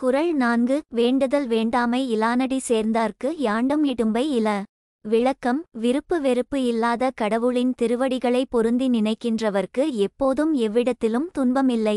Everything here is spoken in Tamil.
குரல் நான்கு வேண்டுதல் வேண்டாமை இலானடி சேர்ந்தார்க்கு யாண்டும் இடும்பை இல விளக்கம் விருப்பு வெறுப்பு இல்லாத கடவுளின் திருவடிகளை பொருந்தி நினைக்கின்றவர்க்கு எப்போதும் எவ்விடத்திலும் துன்பமில்லை